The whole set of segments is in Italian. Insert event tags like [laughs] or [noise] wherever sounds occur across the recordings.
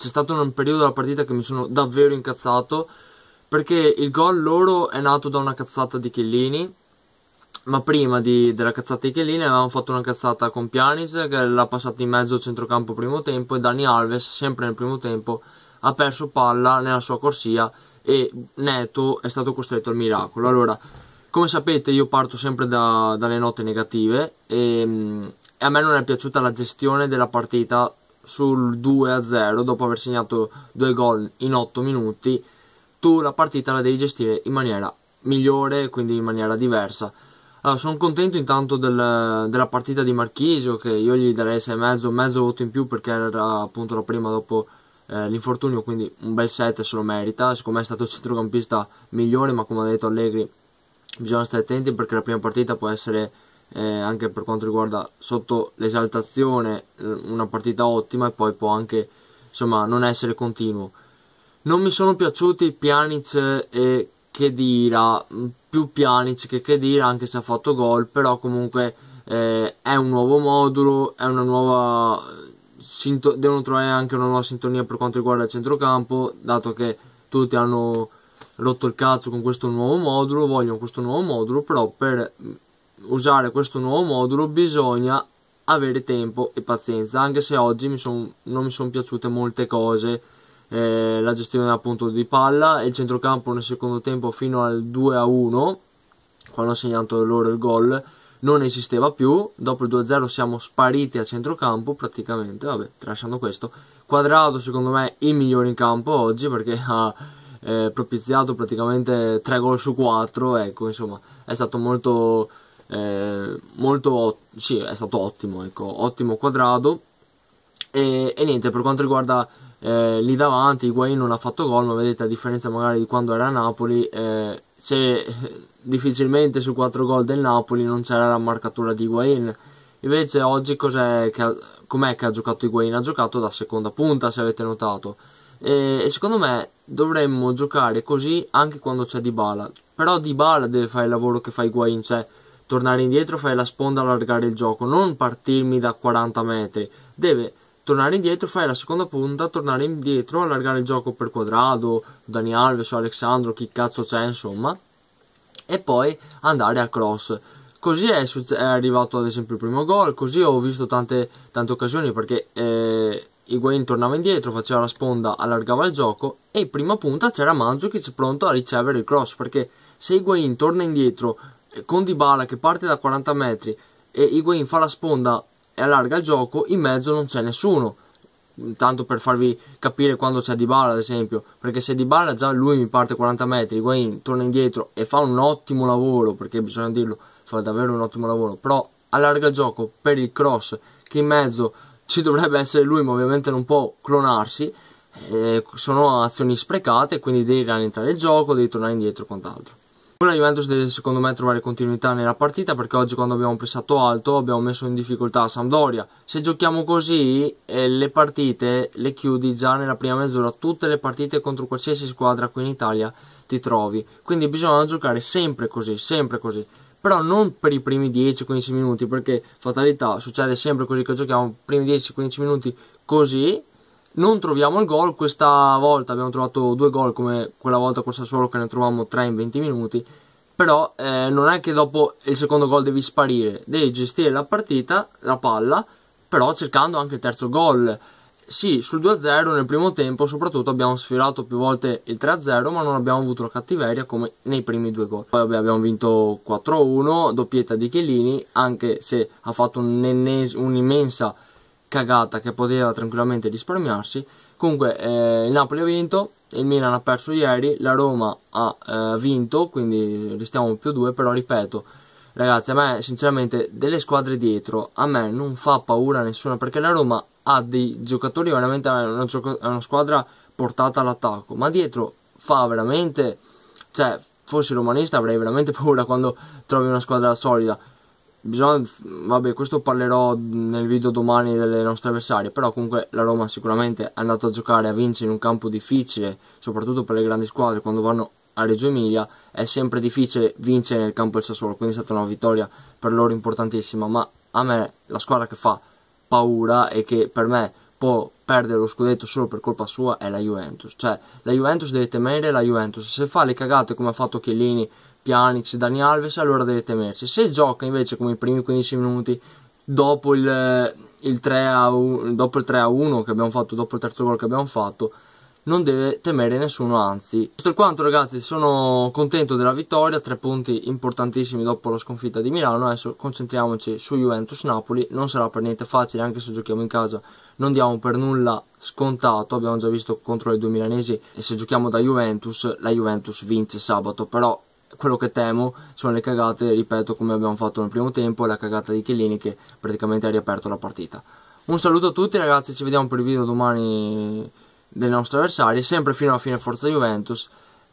c'è stato un periodo della partita che mi sono davvero incazzato perché il gol loro è nato da una cazzata di Chiellini ma prima di, della cazzata di Chiellini avevamo fatto una cazzata con Pianis che l'ha passata in mezzo al centrocampo primo tempo e Dani Alves sempre nel primo tempo ha perso palla nella sua corsia e Neto è stato costretto al miracolo allora come sapete io parto sempre da, dalle note negative e, ehm, e a me non è piaciuta la gestione della partita sul 2-0 dopo aver segnato due gol in 8 minuti, tu la partita la devi gestire in maniera migliore, quindi in maniera diversa. Allora, sono contento intanto del, della partita di Marchisio, che io gli darei 6,5, mezzo voto in più perché era appunto la prima dopo eh, l'infortunio, quindi un bel 7 se lo merita. Secondo me è stato il centrocampista migliore, ma come ha detto Allegri bisogna stare attenti perché la prima partita può essere eh, anche per quanto riguarda sotto l'esaltazione eh, una partita ottima e poi può anche insomma non essere continuo non mi sono piaciuti Pjanic e Kedira mm, più Pjanic che Kedira anche se ha fatto gol però comunque eh, è un nuovo modulo è una nuova eh, devono trovare anche una nuova sintonia per quanto riguarda il centrocampo dato che tutti hanno rotto il cazzo con questo nuovo modulo vogliono questo nuovo modulo però per mm, usare questo nuovo modulo bisogna avere tempo e pazienza, anche se oggi mi son, non mi sono piaciute molte cose, eh, la gestione appunto di palla e il centrocampo nel secondo tempo fino al 2 a 1, quando ha segnato loro il gol, non esisteva più, dopo il 2-0 siamo spariti a centrocampo praticamente, vabbè, tralasciando questo, Quadrado secondo me il migliore in campo oggi perché [laughs] ha eh, propiziato praticamente 3 gol su 4, ecco, insomma, è stato molto eh, molto sì, è stato ottimo, ecco, ottimo quadrado. E, e niente, per quanto riguarda eh, lì davanti, Higuain non ha fatto gol, ma vedete a differenza magari di quando era a Napoli, eh, se [laughs] difficilmente su 4 gol del Napoli non c'era la marcatura di Higuain. Invece oggi cos'è che ha, com'è che ha giocato Higuain? Ha giocato da seconda punta, se avete notato. E, e secondo me dovremmo giocare così anche quando c'è Dybala. Però Dybala deve fare il lavoro che fa Higuain, cioè tornare indietro, fare la sponda, allargare il gioco, non partirmi da 40 metri, deve tornare indietro, fare la seconda punta, tornare indietro, allargare il gioco per Quadrado, Dani Alves o Alessandro, chi cazzo c'è insomma, e poi andare a cross. Così è, è, arrivato ad esempio il primo gol, così ho visto tante, tante occasioni perché eh, Higuain tornava indietro, faceva la sponda, allargava il gioco e in prima punta c'era Mandzukic pronto a ricevere il cross perché se Higuain torna indietro, con Dybala che parte da 40 metri e Higuain fa la sponda e allarga il gioco, in mezzo non c'è nessuno. Tanto per farvi capire quando c'è Dybala ad esempio, perché se Dybala già lui mi parte 40 metri, Higuain torna indietro e fa un ottimo lavoro, perché bisogna dirlo, fa davvero un ottimo lavoro, però allarga il gioco per il cross che in mezzo ci dovrebbe essere lui, ma ovviamente non può clonarsi. Eh, sono azioni sprecate, quindi devi rallentare il gioco, devi tornare indietro e quant'altro. La Juventus deve secondo me trovare continuità nella partita perché oggi quando abbiamo pressato alto abbiamo messo in difficoltà Sampdoria. Se giochiamo così eh, le partite le chiudi già nella prima mezz'ora, tutte le partite contro qualsiasi squadra qui in Italia ti trovi. Quindi bisogna giocare sempre così, sempre così. Però non per i primi 10-15 minuti perché fatalità succede sempre così che giochiamo primi 10-15 minuti così non troviamo il gol, questa volta abbiamo trovato due gol come quella volta con Sassuolo che ne trovavamo tre in 20 minuti, però eh, non è che dopo il secondo gol devi sparire, devi gestire la partita, la palla, però cercando anche il terzo gol. Sì, sul 2-0 nel primo tempo soprattutto abbiamo sfilato più volte il 3-0, ma non abbiamo avuto la cattiveria come nei primi due gol. Poi vabbè, abbiamo vinto 4-1, doppietta di Chiellini, anche se ha fatto un'immensa cagata che poteva tranquillamente risparmiarsi. Comunque eh, il Napoli ha vinto, il Milan ha perso ieri, la Roma ha eh, vinto, quindi restiamo più due, però ripeto, ragazzi, a me sinceramente delle squadre dietro, a me non fa paura nessuna, perché la Roma ha dei giocatori veramente, è una, è una squadra portata all'attacco, ma dietro fa veramente, cioè fossi romanista avrei veramente [laughs] paura quando trovi una squadra solida bisogna, vabbè questo parlerò nel video domani delle nostre avversarie però comunque la Roma sicuramente è andata a giocare a vincere in un campo difficile soprattutto per le grandi squadre quando vanno a Reggio Emilia è sempre difficile vincere nel campo del Sassuolo quindi è stata una vittoria per loro importantissima ma a me la squadra che fa paura e che per me può perdere lo scudetto solo per colpa sua è la Juventus cioè la Juventus deve temere la Juventus se fa le cagate come ha fatto Chiellini Pjanic, Dani Alves, allora deve temersi. Se gioca invece come i primi 15 minuti dopo il, il 3 a 1, dopo il 3 a 1 che abbiamo fatto, dopo il terzo gol che abbiamo fatto, non deve temere nessuno, anzi. Questo è quanto ragazzi, sono contento della vittoria, tre punti importantissimi dopo la sconfitta di Milano, adesso concentriamoci su Juventus-Napoli, non sarà per niente facile anche se giochiamo in casa, non diamo per nulla scontato, abbiamo già visto contro i due milanesi e se giochiamo da Juventus, la Juventus vince sabato, però quello che temo sono le cagate, ripeto, come abbiamo fatto nel primo tempo, la cagata di Chiellini che praticamente ha riaperto la partita. Un saluto a tutti ragazzi, ci vediamo per il video domani dei nostri avversari, sempre fino alla fine Forza Juventus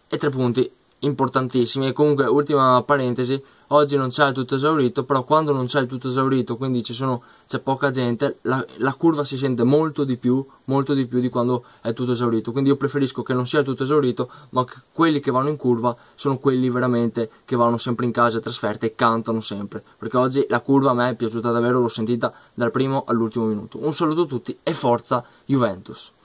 e tre punti importantissimi e comunque ultima parentesi oggi non c'è il tutto esaurito però quando non c'è il tutto esaurito quindi c'è poca gente la, la, curva si sente molto di più molto di più di quando è tutto esaurito quindi io preferisco che non sia il tutto esaurito ma che quelli che vanno in curva sono quelli veramente che vanno sempre in casa trasferte e cantano sempre perché oggi la curva a me è piaciuta davvero l'ho sentita dal primo all'ultimo minuto un saluto a tutti e forza Juventus